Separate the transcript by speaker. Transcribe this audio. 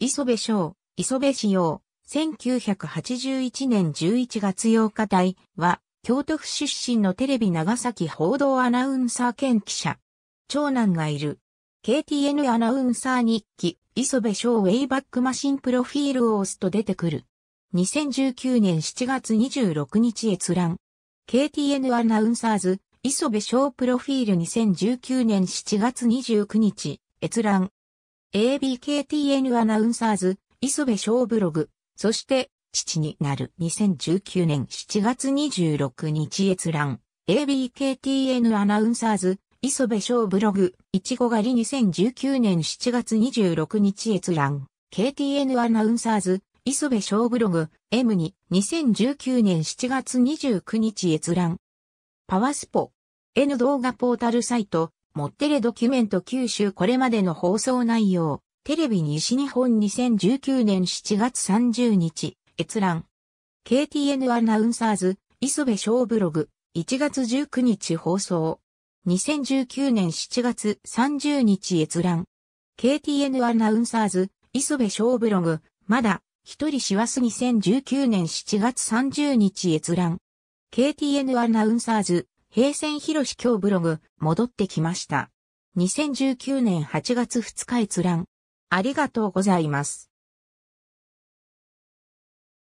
Speaker 1: 磯部翔、磯部市
Speaker 2: 用、1981年11月8日台は、京都府出身のテレビ長崎報道アナウンサー兼記者。長男がいる。KTN アナウンサー日記、磯部翔ウェイバックマシンプロフィールを押すと出てくる。2019年7月26日閲覧。KTN アナウンサーズ、磯部翔プロフィール2019年7月29日、閲覧。ABKTN アナウンサーズ、磯部翔ブログ、そして、父になる2019年7月26日閲覧、ABKTN アナウンサーズ、磯部翔ブログ、いちご狩り2019年7月26日閲覧、KTN アナウンサーズ、磯部翔ブログ、M2、2019年7月29日閲覧。パワスポ、N 動画ポータルサイト、モッテレドキュメント九州これまでの放送内容、テレビ西日本2019年7月30日、閲覧。KTN アナウンサーズ、磯部小ブログ、1月19日放送。2019年7月30日閲覧。KTN アナウンサーズ、磯部小ブログ、まだ、一人しわす2019年7月30日閲覧。KTN アナウンサーズ、平泉広今日ブログ、戻ってきました。2019
Speaker 1: 年8月2日閲覧。ありがとうございます。